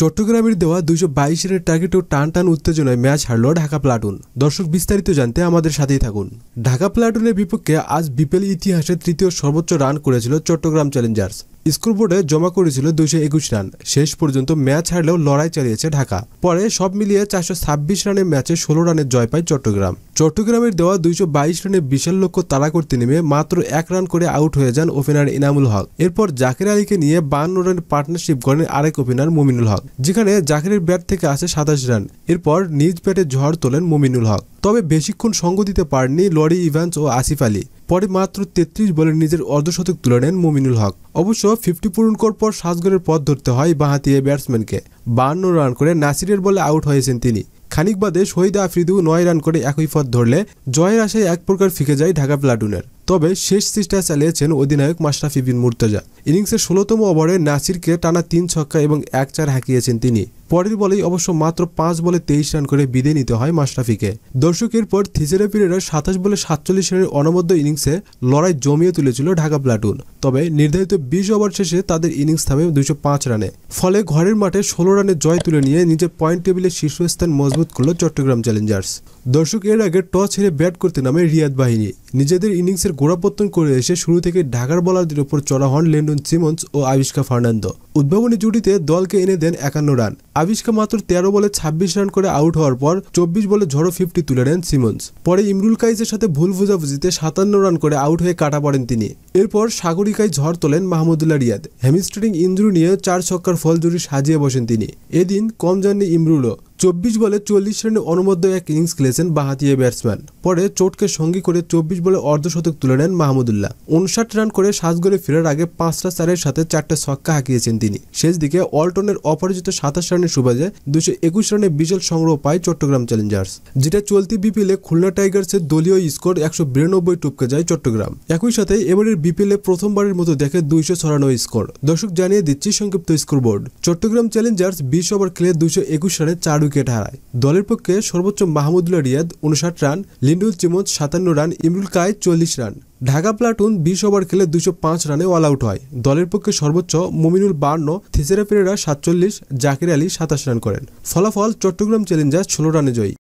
চট্টগ্রামের দেওয়া দুইশো বাইশ রানের ও টান টান উত্তেজনায় ম্যাচ হারল ঢাকা প্লাটুন দর্শক বিস্তারিত জানতে আমাদের সাথেই থাকুন ঢাকা প্লাটুনের বিপক্ষে আজ বিপিএল ইতিহাসে তৃতীয় সর্বোচ্চ রান করেছিল চট্টগ্রাম চ্যালেঞ্জার্স স্কোর বোর্ডে জমা করেছিল দুইশো একুশ রান শেষ পর্যন্ত ম্যাচ হারলেও লড়াই চালিয়েছে ঢাকা পরে সব মিলিয়ে চারশো ছাব্বিশ রানের ম্যাচে ষোলো রানের জয় পায় চট্টগ্রাম চট্টগ্রামের দেওয়া দুইশো বাইশ রানে বিশাল লক্ষ্য তাড়া করতে নেমে মাত্র এক রান করে আউট হয়ে যান ওপেনার ইনামুল হক এরপর জাকির আলীকে নিয়ে বান্ন রানের পার্টনারশিপ গড়েন আরেক ওপেনার মুমিনুল হক যেখানে জাকিরের ব্যাট থেকে আসে সাতাশ রান এরপর নিজ ব্যাটে ঝড় তোলেন মুমিনুল হক তবে বেশিক্ষণ সঙ্গ দিতে পারেননি লরি ইভান্স ও আসিফ আলী পরে মাত্র তেত্রিশ বলে নিজের অর্ধশতক তুলে নেন মুমিনুল হক অবশ্য ফিফটি পূরণ কর পর সাজগরের পথ ধরতে হয় বাঁহাতি এ ব্যাটসম্যানকে বান্ন রান করে নাসিরের বলে আউট হয়েছেন তিনি খানিক বাদে শহীদ আফ্রিদু নয় রান করে একই পথ ধরলে জয়ের আশায় এক প্রকার ফিকে যায় ঢাকা প্লাটুনের তবে শেষ সিজটা চালিয়েছেন অধিনায়ক মাশরাফি বিন মুর্তজা ইনিংসের ষোলোতম ওভারে নাসিরকে টানা তিন ছক্কা এবং এক চার হাঁকিয়েছেন তিনি পরের বলেই অবশ্য মাত্র পাঁচ বলে তেইশ রান করে বিদায় নিতে হয় মাশরাফিকে দর্শকের পর থিজেরা পিরিয়ডের সাতাশ বলে সাতচল্লিশ রানের অনবদ্য ইনিংসে লড়াই জমিয়ে তুলেছিল ঢাকা প্লাটুন তবে নির্ধারিত বিশ ওভার শেষে তাদের ইনিংস থামে দুশো পাঁচ রানে ফলে ঘরের মাঠে ষোলো রানে জয় তুলে নিয়ে নিজের পয়েন্ট টেবিলে শীর্ষস্থান মজবুত করল চট্টগ্রাম চ্যালেঞ্জার্স দর্শক এর আগে টস হেরে ব্যাট করতে নামে রিয়াদ বাহিনী নিজেদের ইনিংসের গোড়াপত্তন করে এসে শুরু থেকে ঢাকার বলারদের উপর চড়া হন লেন্ডন সিমন্স ও আবিষ্কা ফার্নান্দো উদ্ভাবনী জুটিতে দলকে এনে দেন একান্ন রান আবিষ্কা মাত্র ১৩ বলে ২৬ রান করে আউট হওয়ার পর চব্বিশ বলে ঝড়ো ফিফটি তুলে নেন সিমন্স পরে ইমরুল কাইজের সাথে ভুল বুঝাবুঝিতে সাতান্ন রান করে আউট হয়ে কাটা পড়েন তিনি এরপর সাগরিকায় ঝড় তোলেন মাহমুদুল্লাহ রিয়াদ হ্যামিস্ট্রিং ইন্দ্রু নিয়ে চার ছক্কার ফল জুড়ি সাজিয়ে বসেন তিনি এদিন কম যাননি ইমরুলও চব্বিশ বলে চল্লিশ রানে অনবদ্য এক ইনিংস খেলেছেন বাহাতিয়ে ব্যাটসম্যান পরে চোটকে সঙ্গী করে চব্বিশ বলে অর্ধশতক তুলে নেন মাহমুদুল্লাহ উনষাট রান করে সাজগড়ে ফেরার আগে পাঁচটা চারের সাথে চারটে ছক্কা হাঁকিয়েছেন তিনি শেষ দিকে অলটনের অপরাজিত সাতাশ রানের সুবাদে দুশো একুশ রানে বিশাল সংগ্রহ পায় চট্টগ্রাম চ্যালেঞ্জার্স যেটা চলতি বিপিলে খুলনা টাইগার্সের দলীয় স্কোর একশো বিরানব্বই টুপকে যায় চট্টগ্রাম একই সাথে এবারের বিপিএলে প্রথমবারের মতো দেখে দুইশো ছড়ানব্বই স্কোর দর্শক জানিয়ে দিচ্ছি সংক্ষিপ্ত স্কোর বোর্ড চট্টগ্রাম চ্যালেঞ্জার্স বিশ ওভার খেলে দুশো একুশ রানে চার উইকেট হারায় দলের পক্ষে সর্বোচ্চ মাহমুদুল্লাহ রিয়াদ উনষাট রান লিন্ডুল চিমজ সাতান্ন রান ইমরুল কায় চল্লিশ রান ঢাকা প্লাটুন বিশ ওভার খেলে দুশো পাঁচ রানে অল আউট হয় দলের পক্ষে সর্বোচ্চ মুমিনুল বার্ন থিসেরা ফেরেরা সাতচল্লিশ জাকির আলী সাতাশ রান করেন ফলাফল চট্টগ্রাম চ্যালেঞ্জার ষোলো রানে জয়ী